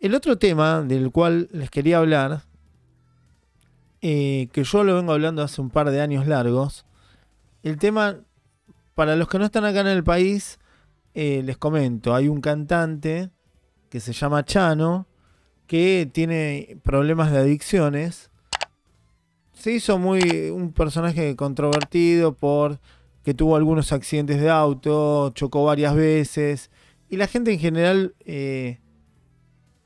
El otro tema del cual les quería hablar, eh, que yo lo vengo hablando hace un par de años largos, el tema, para los que no están acá en el país, eh, les comento, hay un cantante que se llama Chano, que tiene problemas de adicciones. Se hizo muy un personaje controvertido por que tuvo algunos accidentes de auto, chocó varias veces y la gente en general eh,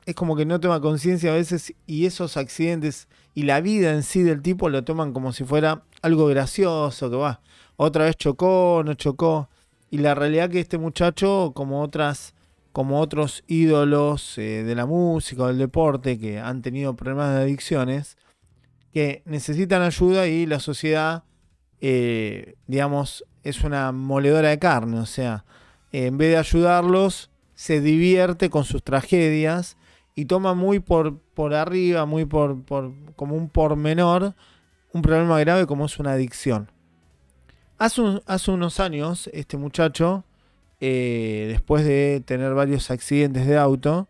es como que no toma conciencia a veces y esos accidentes y la vida en sí del tipo lo toman como si fuera algo gracioso, que va, otra vez chocó, no chocó. Y la realidad que este muchacho, como otras como otros ídolos eh, de la música o del deporte que han tenido problemas de adicciones, que necesitan ayuda y la sociedad, eh, digamos, es una moledora de carne, o sea, en vez de ayudarlos, se divierte con sus tragedias y toma muy por, por arriba, muy por, por, como un pormenor, un problema grave como es una adicción. Hace, unos años, este muchacho, eh, después de tener varios accidentes de auto,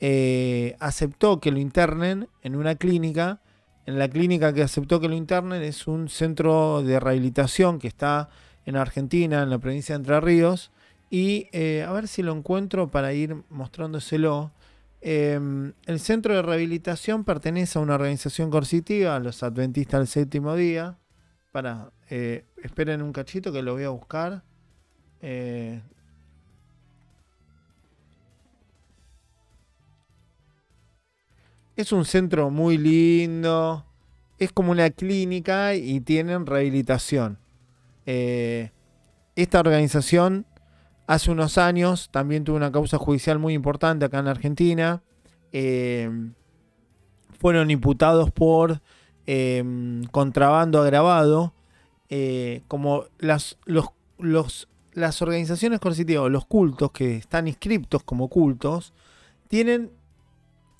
eh, aceptó que lo internen en una clínica. En la clínica que aceptó que lo internen es un centro de rehabilitación que está en Argentina, en la provincia de Entre Ríos. Y eh, a ver si lo encuentro para ir mostrándoselo Em, el centro de rehabilitación pertenece a una organización coercitiva, los adventistas del séptimo día. Para, eh, esperen un cachito que lo voy a buscar. Eh, es un centro muy lindo. Es como una clínica y tienen rehabilitación. Eh, esta organización Hace unos años también tuvo una causa judicial muy importante acá en Argentina. Eh, fueron imputados por em, contrabando agravado. Eh, como las, las organizaciones coercitivas, los cultos que están inscriptos como cultos, tienen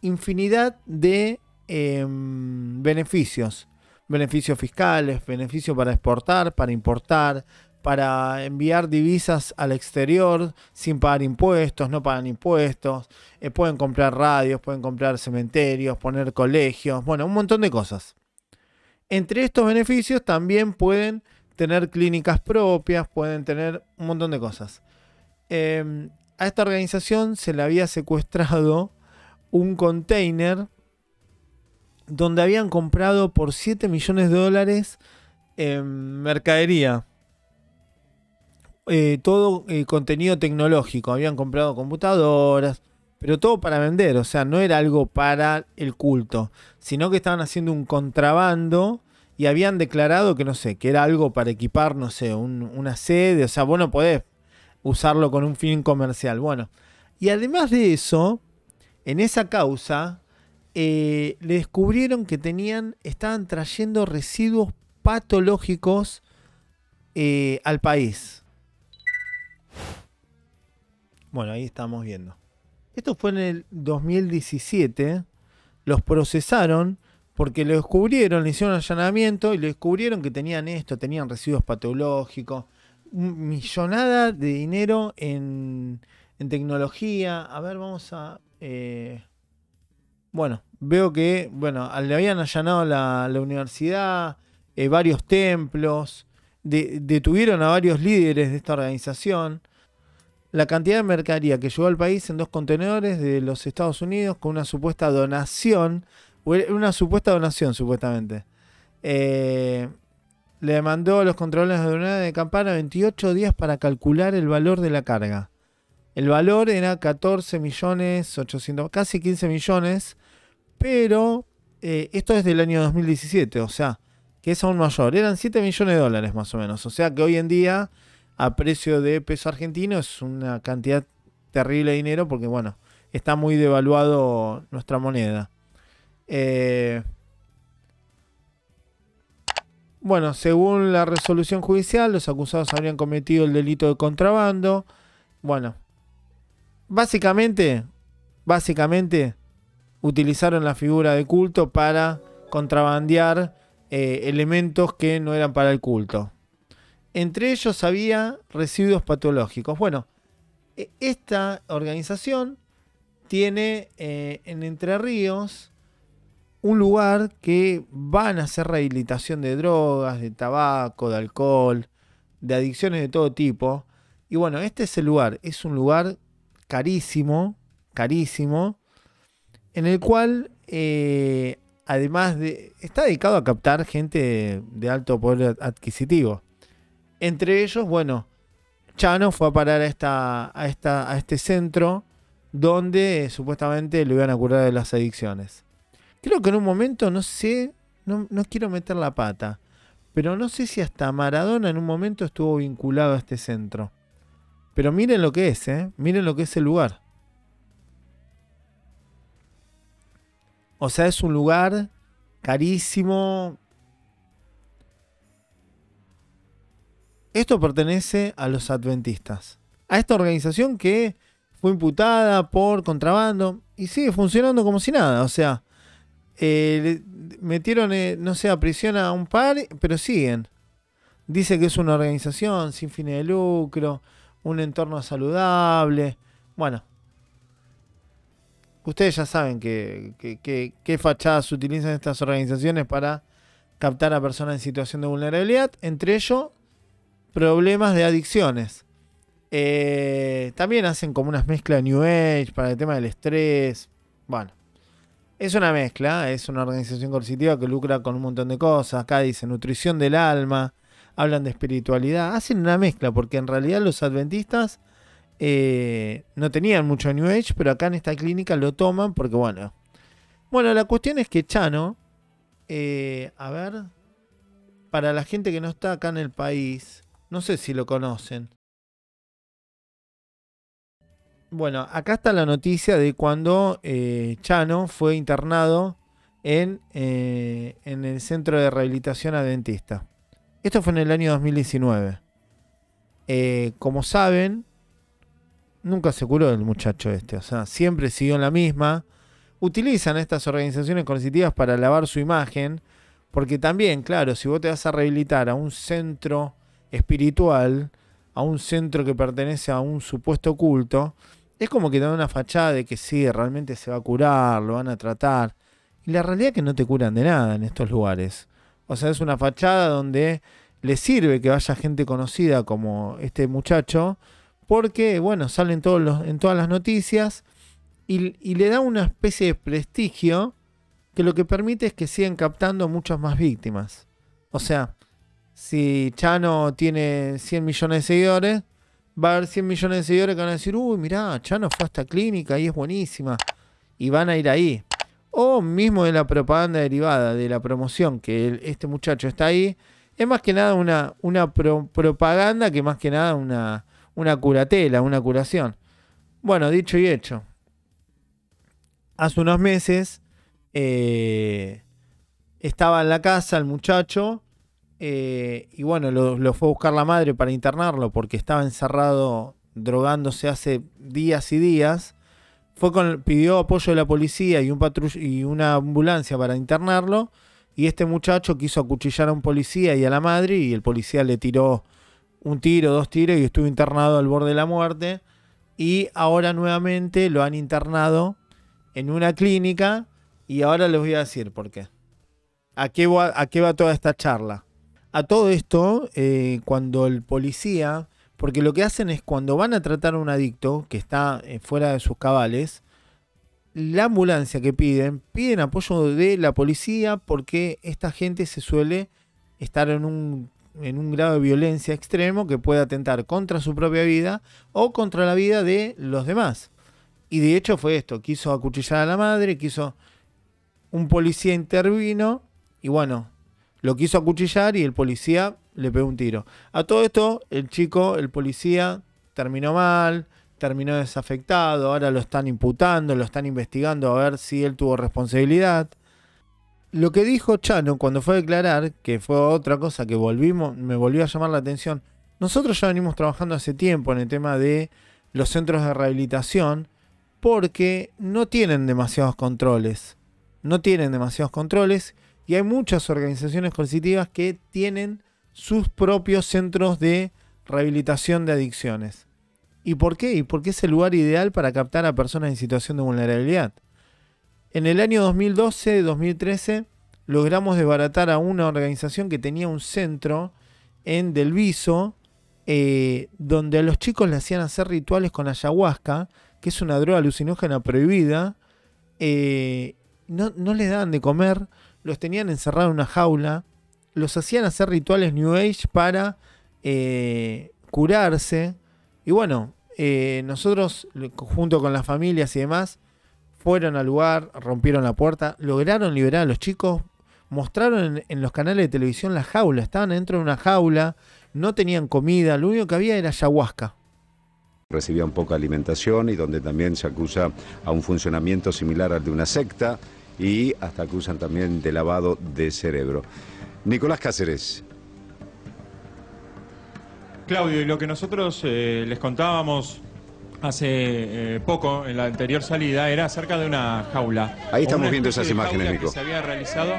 infinidad de em, beneficios. Beneficios fiscales, beneficios para exportar, para importar, para enviar divisas al exterior sin pagar impuestos, no pagan impuestos, eh, pueden comprar radios, pueden comprar cementerios, poner colegios, bueno, un montón de cosas. Entre estos beneficios también pueden tener clínicas propias, pueden tener un montón de cosas. Em, a esta organización se le había secuestrado un container donde habían comprado por 7 millones de dólares em, mercadería eh, todo el eh, contenido tecnológico, habían comprado computadoras, pero todo para vender, o sea, no era algo para el culto, sino que estaban haciendo un contrabando y habían declarado que no sé, que era algo para equipar, no sé, una sede, o sea, vos no podés usarlo con un fin comercial. Bueno, y además de eso, en esa causa, eh, le descubrieron que tenían, estaban trayendo residuos patológicos al país. Bueno, ahí estamos viendo. Esto fue en el 2017. Los procesaron porque lo descubrieron, le hicieron allanamiento y le descubrieron que tenían esto, tenían residuos patológicos, millonada de dinero en, tecnología. A ver, vamos a... Eh, bueno, veo que, bueno, le habían allanado la, universidad, eh, varios templos, detuvieron a varios líderes de esta organización la cantidad de mercadería que llegó al país en dos contenedores de los Estados Unidos con una supuesta donación, una supuesta donación supuestamente. Eh, le demandó a los controles de donada de Campana 28 días para calcular el valor de la carga. El valor era 14 millones 800, casi 15 millones, pero eh, esto es del año 2017, o sea, que es aún mayor. Eran 7 millones de dólares más o menos, o sea que hoy en día a precio de peso argentino es una cantidad terrible de dinero porque, bueno, está muy devaluado nuestra moneda. Eh, bueno, según la resolución judicial, los acusados habrían cometido el delito de contrabando. Bueno, básicamente, básicamente, utilizaron la figura de culto para contrabandear eh, elementos que no eran para el culto. Entre ellos había residuos patológicos. Bueno, e, esta organización tiene eh, en Entre Ríos un lugar que van a hacer rehabilitación de drogas, de tabaco, de alcohol, de adicciones de todo tipo. Y bueno, este es el lugar, es un lugar carísimo, carísimo, en el cual eh, además de, está dedicado a captar gente de alto poder adquisitivo. Entre ellos, bueno, Chano fue a parar a, este centro donde eh, supuestamente le iban a curar de las adicciones. Creo que en un momento, no sé, no, quiero meter la pata, pero no sé si hasta Maradona en un momento estuvo vinculado a este centro. Pero miren lo que es, eh, miren lo que es el lugar. O sea, es un lugar carísimo, Esto pertenece a los adventistas. A esta organización que fue imputada por contrabando y sigue funcionando como si nada. O sea, eh, metieron, eh, no sé, a prisión a un par, pero siguen. Dice que es una organización sin fines de lucro, un entorno saludable. Bueno, ustedes ya saben qué fachadas utilizan estas organizaciones para captar a personas en situación de vulnerabilidad. Entre ellos, problemas de adicciones. Eh, también hacen como unas mezclas New Age para el tema del estrés. Bueno, es una mezcla, es una organización coercitiva que lucra con un montón de cosas. Acá dice nutrición del alma, hablan de espiritualidad, hacen una mezcla porque en realidad los adventistas eh, no tenían mucho New Age, pero acá en esta clínica lo toman porque bueno. Bueno, la cuestión es que Chano, eh, a ver, para la gente que no está acá en el país, no sé si lo conocen. Bueno, acá está la noticia de cuando eh, Chano fue internado eh, en, el Centro de Rehabilitación Adventista. Esto fue en el año 2019. Eh, como saben, nunca se curó el muchacho este. O sea, siempre siguió en la misma. Utilizan estas organizaciones coercitivas para lavar su imagen. Porque también, claro, si vos te vas a rehabilitar a un centro espiritual, a un centro que pertenece a un supuesto culto, es como que dan una fachada de que sí, realmente se va a curar, lo van a tratar. Y la realidad es que no te curan de nada en estos lugares. O sea, es una fachada donde le sirve que vaya gente conocida como este muchacho, porque, bueno, salen todos en todas las noticias y, y le da una especie de prestigio que lo que permite es que sigan captando muchas más víctimas. O sea, si Chano tiene 100 millones de seguidores, va a haber 100 millones de seguidores que van a decir, uy, mirá, Chano fue a esta clínica y es buenísima. Y van a ir ahí. O mismo de la propaganda derivada, de la promoción, que este muchacho está ahí. Es más que nada una, propaganda que más que nada una, curatela, una curación. Bueno, dicho y hecho. Hace unos meses eh, estaba en la casa el muchacho eh, y bueno, lo, fue a buscar la madre para internarlo porque estaba encerrado drogándose hace días y días. Fue con, pidió apoyo de la policía y, una ambulancia para internarlo. Y este muchacho quiso acuchillar a un policía y a la madre y el policía le tiró un tiro, dos tiros y estuvo internado al borde de la muerte. Y ahora nuevamente lo han internado en una clínica y ahora les voy a decir por qué. a qué va toda esta charla? A todo esto, eh, cuando el policía, porque lo que hacen es cuando van a tratar a un adicto que está eh, fuera de sus cabales, la ambulancia que piden, piden apoyo de la policía porque esta gente se suele estar en un, en un grado de violencia extremo que puede atentar contra su propia vida o contra la vida de los demás. Y de hecho fue esto, quiso acuchillar a la madre, quiso... Un policía intervino y bueno, lo quiso acuchillar y el policía le pegó un tiro. A todo esto, el chico, el policía, terminó mal, terminó desafectado, ahora lo están imputando, lo están investigando a ver si él tuvo responsabilidad. Lo que dijo Chano cuando fue a declarar, que fue otra cosa que volvimos, me volvió a llamar la atención. Nosotros ya venimos trabajando hace tiempo en el tema de los centros de rehabilitación porque no tienen demasiados controles. No tienen demasiados controles y hay muchas organizaciones coercitivas que tienen sus propios centros de rehabilitación de adicciones. ¿Y por qué? Y porque es el lugar ideal para captar a personas en situación de vulnerabilidad. En el año 2012-2013 logramos desbaratar a una organización que tenía un centro en Delviso, eh, donde a los chicos le hacían hacer rituales con ayahuasca, que es una droga alucinógena prohibida, eh, no, no les daban de comer, los tenían encerrados en una jaula, los hacían hacer rituales New Age para eh, curarse. Y bueno, eh, nosotros, junto con las familias y demás, fueron al lugar, rompieron la puerta, lograron liberar a los chicos, mostraron en, en los canales de televisión la jaula, estaban dentro de una jaula, no tenían comida, lo único que había era ayahuasca recibían poca alimentación y donde también se acusa a un funcionamiento similar al de una secta y hasta acusan también de lavado de cerebro. Nicolás Cáceres. Claudio, y lo que nosotros eh, les contábamos hace eh, poco, en la anterior salida, era acerca de una jaula. Ahí estamos viendo esas imágenes, Nico. había realizado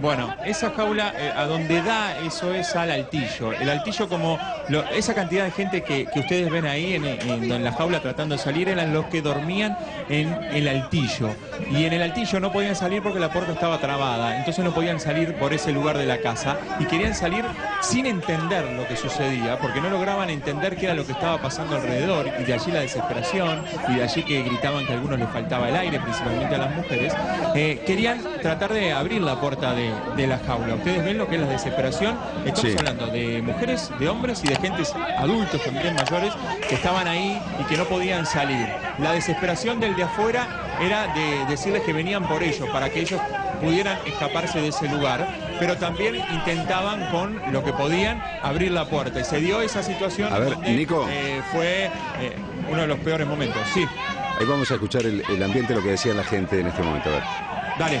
bueno, esa jaula eh, a donde da eso es al altillo. El altillo como esa cantidad de gente que, ustedes ven ahí en, la jaula tratando de salir eran los que dormían en el altillo. Y en el altillo no podían salir porque la puerta estaba trabada. Entonces no podían salir por ese lugar de la casa y querían salir sin entender lo que sucedía porque no lograban entender qué era lo que estaba pasando alrededor. Y de allí la desesperación y de allí que gritaban que a algunos les faltaba el aire, principalmente a las mujeres. Eh, querían tratar de abrir la puerta de de, la jaula. Ustedes ven lo que es la desesperación. Estamos hablando de mujeres, de hombres y de gentes adultos también mayores que estaban ahí y que no podían salir. La desesperación del de afuera era de decirles que venían por ellos, para que ellos pudieran escaparse de ese lugar, pero también intentaban con lo que podían abrir la puerta. Y se dio esa situación A ver, eh, fue eh, uno de los peores momentos. Sí. Ahí vamos a escuchar el, el ambiente, lo que decía la gente en este momento. A ver. Dale.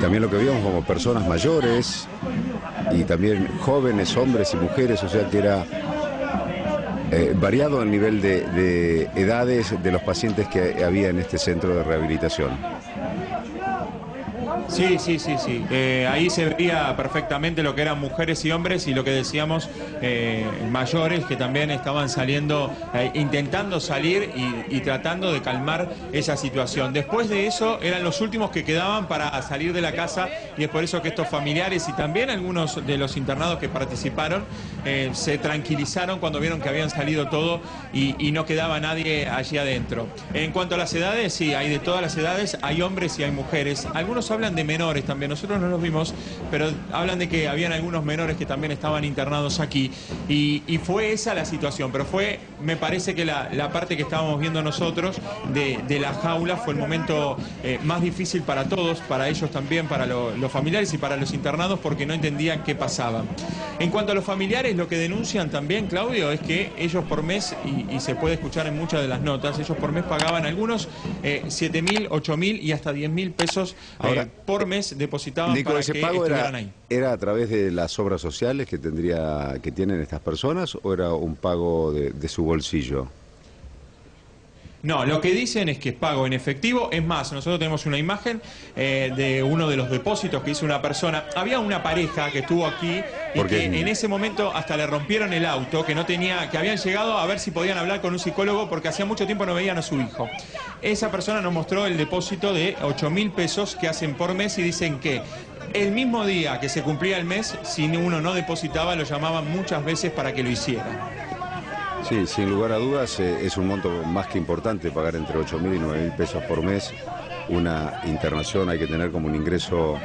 también lo que vimos como personas mayores y también jóvenes, hombres y mujeres, o sea que era eh, variado el nivel de edades de los pacientes que había en este centro de rehabilitación. Sí, sí, sí, sí. Eh, ahí se veía perfectamente lo que eran mujeres y hombres y lo que decíamos eh, mayores que también estaban saliendo, eh, intentando salir y, tratando de calmar esa situación. Después de eso eran los últimos que quedaban para salir de la casa y es por eso que estos familiares y también algunos de los internados que participaron se tranquilizaron cuando vieron que habían salido todo y, no quedaba nadie allí adentro. En cuanto a las edades, sí, hay de todas las edades, hay hombres y hay mujeres. Algunos hablan menores también. Nosotros no los vimos, pero hablan de que habían algunos menores que también estaban internados aquí. Y, fue esa la situación, pero fue, me parece que la, parte que estábamos viendo nosotros de, la jaula fue el momento eh, más difícil para todos, para ellos también, para los familiares y para los internados, porque no entendían qué pasaba. En cuanto a los familiares, lo que denuncian también, Claudio, es que ellos por mes, y, se puede escuchar en muchas de las notas, ellos por mes pagaban algunos 7.000, eh, 8.000 mil, mil y hasta 10 mil pesos. Eh, Ahora, por mes depositaban ese pago era, ¿Era a través de las obras sociales que tendría que tienen estas personas o era un pago de su bolsillo? No, lo que dicen es que es pago en efectivo. Es más, nosotros tenemos una imagen eh, de uno de los depósitos que hizo una persona. Había una pareja que estuvo aquí y que en ese momento hasta le rompieron el auto, que no tenía, que habían llegado a ver si podían hablar con un psicólogo porque hacía mucho tiempo no veían a su hijo. Esa persona nos mostró el depósito de 8 mil pesos que hacen por mes y dicen que el mismo día que se cumplía el mes, si uno no depositaba, lo llamaban muchas veces para que lo hiciera. Sí, sin lugar a dudas eh, es un monto más que importante pagar entre 8.000 y 9.000 pesos por mes. Una internación hay que tener como un ingreso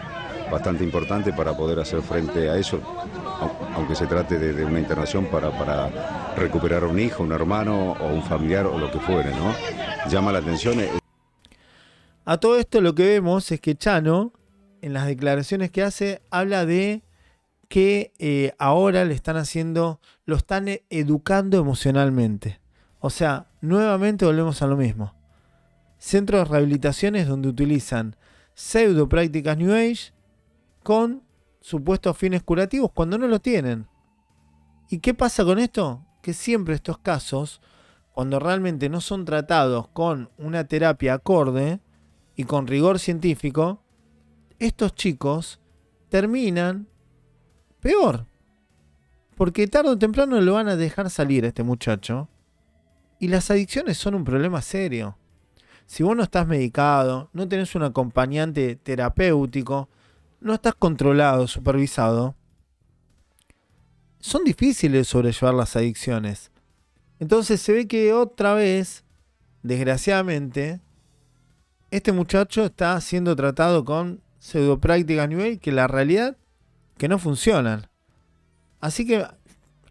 bastante importante para poder hacer frente a eso, aunque se trate de, una internación para, para, recuperar a un hijo, un hermano o un familiar o lo que fuere, ¿no? Llama la atención. Eh, a todo esto lo que vemos es que Chano, en las declaraciones que hace, habla de que eh, ahora le están haciendo, lo están eh, educando emocionalmente. O sea, nuevamente volvemos a lo mismo. Centros de rehabilitaciones donde utilizan pseudo prácticas New Age con supuestos fines curativos cuando no lo tienen. ¿Y qué pasa con esto? Que siempre estos casos, cuando realmente no son tratados con una terapia acorde y con rigor científico, estos chicos terminan peor. Porque tarde o temprano lo van a dejar salir a este muchacho. Y las adicciones son un problema serio. Si vos no estás medicado, no tenés un acompañante terapéutico, no estás controlado, supervisado, son difíciles sobrellevar las adicciones. Entonces se ve que otra vez, desgraciadamente, este muchacho está siendo tratado con pseudoprácticas nivel que la realidad que no funcionan. Así que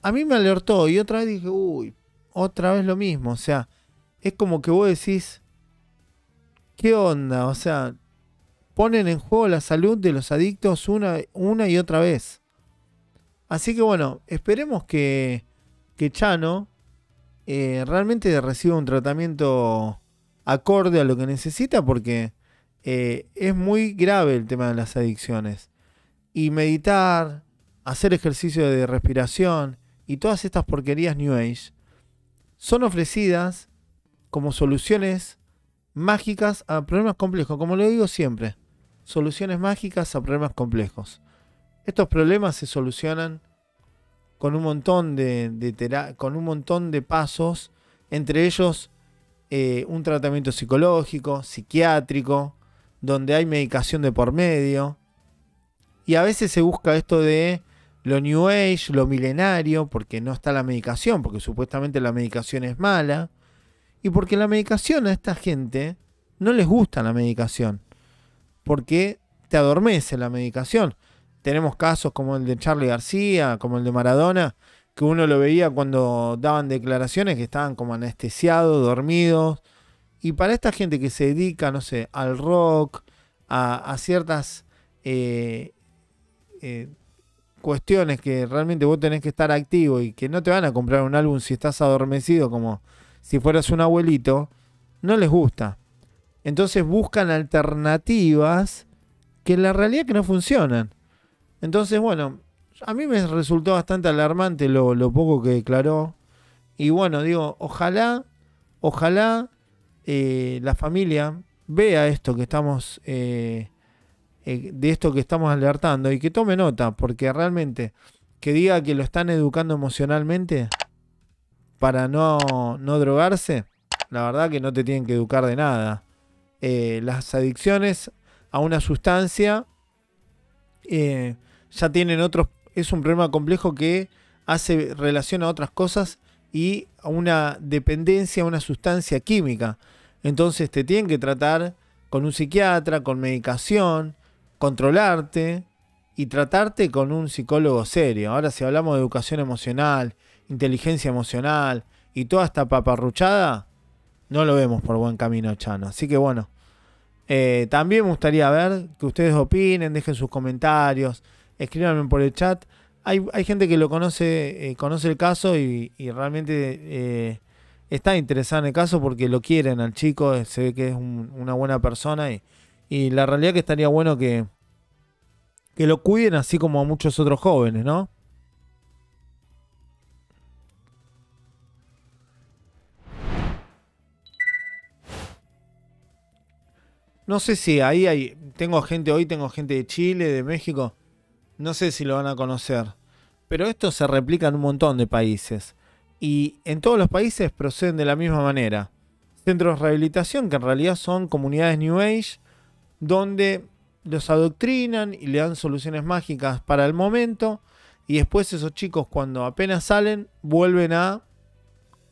a mí me alertó y otra vez dije, uy, otra vez lo mismo. O sea, es como que vos decís, ¿qué onda? O sea, ponen en juego la salud de los adictos una, una y otra vez. Así que bueno, esperemos que, que Chano eh, realmente reciba un tratamiento acorde a lo que necesita porque eh, es muy grave el tema de las adicciones y meditar, hacer ejercicio de respiración y todas estas porquerías New Age son ofrecidas como soluciones mágicas a problemas complejos, como le digo siempre, soluciones mágicas a problemas complejos. Estos problemas se solucionan con un montón de, con un montón de pasos, entre ellos eh, un tratamiento psicológico, psiquiátrico, donde hay medicación de por medio, y a veces se busca esto de lo New Age, lo milenario, porque no está la medicación, porque supuestamente la medicación es mala. Y porque la medicación a esta gente no les gusta la medicación. Porque te adormece la medicación. Tenemos casos como el de Charlie García, como el de Maradona, que uno lo veía cuando daban declaraciones que estaban como anestesiados, dormidos. Y para esta gente que se dedica, no sé, al rock, a, ciertas eh, eh, cuestiones que realmente vos tenés que estar activo y que no te van a comprar un álbum si estás adormecido como si fueras un abuelito, no les gusta. Entonces buscan alternativas que en la realidad que no funcionan. Entonces, bueno, a mí me resultó bastante alarmante lo, poco que declaró. Y bueno, digo, ojalá, ojalá eh, la familia vea esto que estamos eh, eh, de esto que estamos alertando y que tome nota, porque realmente que diga que lo están educando emocionalmente para no, no drogarse, la verdad que no te tienen que educar de nada. Eh, las adicciones a una sustancia eh, ya tienen otros, es un problema complejo que hace relación a otras cosas y a una dependencia a una sustancia química. Entonces te tienen que tratar con un psiquiatra, con medicación, controlarte y tratarte con un psicólogo serio. Ahora si hablamos de educación emocional, inteligencia emocional y toda esta paparruchada, no lo vemos por buen camino, Chano. Así que bueno, eh, también me gustaría ver que ustedes opinen, dejen sus comentarios, escríbanme por el chat. Hay, gente que lo conoce, eh, conoce el caso y, realmente eh, está interesada en el caso porque lo quieren al chico, se ve que es una buena persona y, y la realidad que estaría bueno que, que lo cuiden así como a muchos otros jóvenes, ¿no? No sé si ahí hay. Tengo gente hoy, tengo gente de Chile, de México. No sé si lo van a conocer. Pero esto se replica en un montón de países. Y en todos los países proceden de la misma manera. Centros de rehabilitación que en realidad son comunidades New Age donde los adoctrinan y le dan soluciones mágicas para el momento. Y después esos chicos cuando apenas salen vuelven a,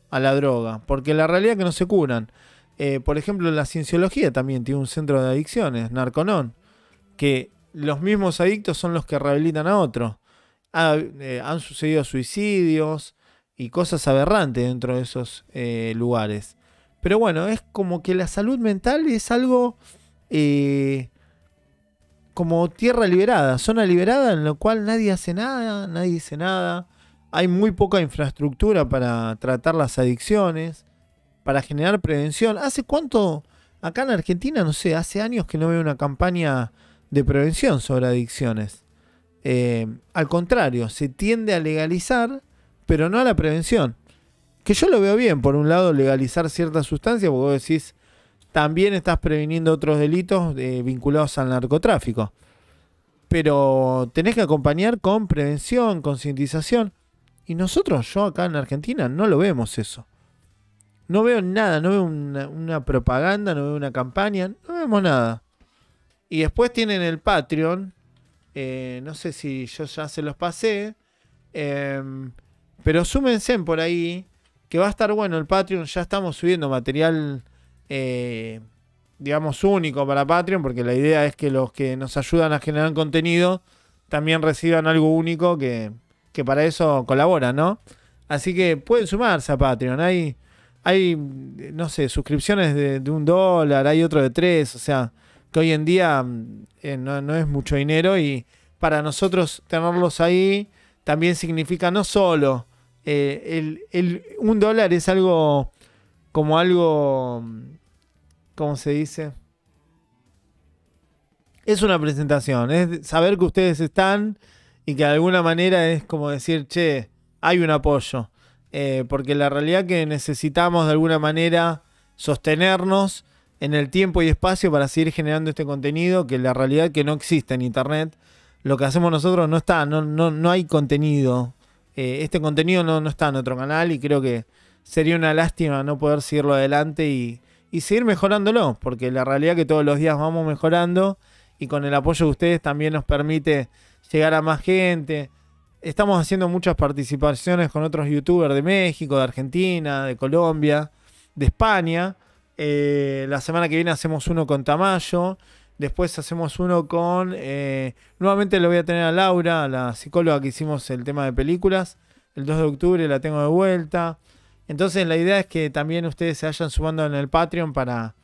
a la droga. Porque la realidad es que no se curan. Eh, por ejemplo, la cienciología también tiene un centro de adicciones, Narconon. Que los mismos adictos son los que rehabilitan a otros. Eh, han sucedido suicidios y cosas aberrantes dentro de esos eh, lugares. Pero bueno, es como que la salud mental es algo eh, como tierra liberada, zona liberada en la cual nadie hace nada, nadie dice nada. Hay muy poca infraestructura para tratar las adicciones, para generar prevención. ¿Hace cuánto? Acá en Argentina, no sé, hace años que no veo una campaña de prevención sobre adicciones. Eh, al contrario, se tiende a legalizar, pero no a la prevención. Que yo lo veo bien, por un lado, legalizar ciertas sustancias, porque vos decís, también estás previniendo otros delitos eh, vinculados al narcotráfico. Pero tenés que acompañar con prevención, concientización. Y nosotros, yo acá en Argentina, no lo vemos eso. No veo nada, no veo una, propaganda, no veo una campaña, no vemos nada. Y después tienen el Patreon. Eh, no sé si yo ya se los pasé. Em, pero súmense por ahí. Que va a estar bueno el Patreon. Ya estamos subiendo material eh, digamos, único para Patreon, porque la idea es que los que nos ayudan a generar contenido también reciban algo único que, para eso colaboran, ¿no? Así que pueden sumarse a Patreon. Hay, hay no sé, suscripciones de, un dólar, hay otro de tres, o sea, que hoy en día eh, no, es mucho dinero y para nosotros tenerlos ahí también significa no solo eh, el, un dólar es algo como algo ¿cómo se dice? Es una presentación, es saber que ustedes están y que de alguna manera es como decir, che, hay un apoyo. Eh, porque la realidad que necesitamos de alguna manera sostenernos en el tiempo y espacio para seguir generando este contenido, que la realidad que no existe en Internet. Lo que hacemos nosotros no está, no, no, no hay contenido. Eh, este contenido no, no está en otro canal y creo que sería una lástima no poder seguirlo adelante y, y seguir mejorándolo, porque la realidad es que todos los días vamos mejorando y con el apoyo de ustedes también nos permite llegar a más gente. Estamos haciendo muchas participaciones con otros youtubers de México, de Argentina, de Colombia, de España. Eh, la semana que viene hacemos uno con Tamayo. Después hacemos uno con. Eh, nuevamente lo voy a tener a Laura, la psicóloga que hicimos el tema de películas. El 2 de octubre la tengo de vuelta. Entonces la idea es que también ustedes se hayan sumando en el Patreon para,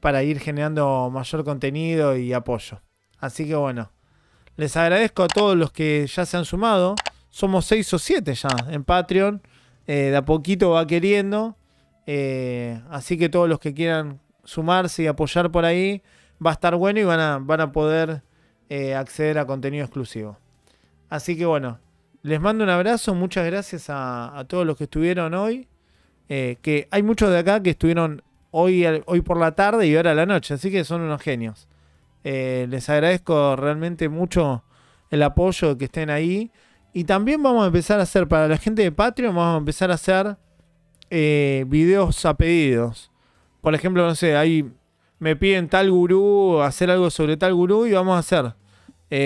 para ir generando mayor contenido y apoyo. Así que bueno, les agradezco a todos los que ya se han sumado. Somos 6 o 7 ya en Patreon. Eh, de a poquito va queriendo. Eh, así que todos los que quieran sumarse y apoyar por ahí, va a estar bueno y van a, van a poder eh, acceder a contenido exclusivo. Así que bueno, les mando un abrazo, muchas gracias a, todos los que estuvieron hoy. Eh, que hay muchos de acá que estuvieron hoy, hoy por la tarde y ahora a la noche, así que son unos genios. Eh, les agradezco realmente mucho el apoyo que estén ahí. Y también vamos a empezar a hacer, para la gente de Patreon, vamos a empezar a hacer eh, videos a pedidos. Por ejemplo, no sé, ahí me piden tal gurú, hacer algo sobre tal gurú y vamos a hacer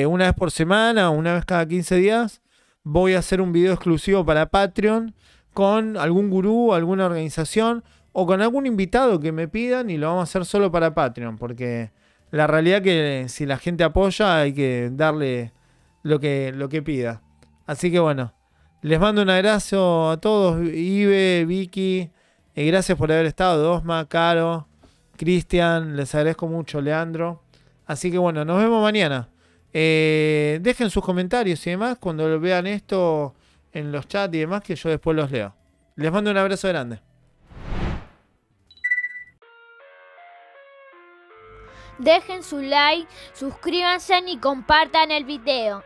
una vez por semana, una vez cada 15 días, voy a hacer un video exclusivo para Patreon con algún gurú, alguna organización o con algún invitado que me pidan y lo vamos a hacer solo para Patreon, porque la realidad que si la gente apoya hay que darle lo que, lo que pida. Así que bueno, les mando un abrazo a todos, Ibe, Vicky, y eh, gracias por haber estado, Dosma, Caro, Cristian, les agradezco mucho, Leandro. Así que bueno, nos vemos mañana. Eh, dejen sus comentarios y demás cuando vean esto en los chats y demás que yo después los leo. Les mando un abrazo grande. Dejen su like, suscríbanse y compartan el video.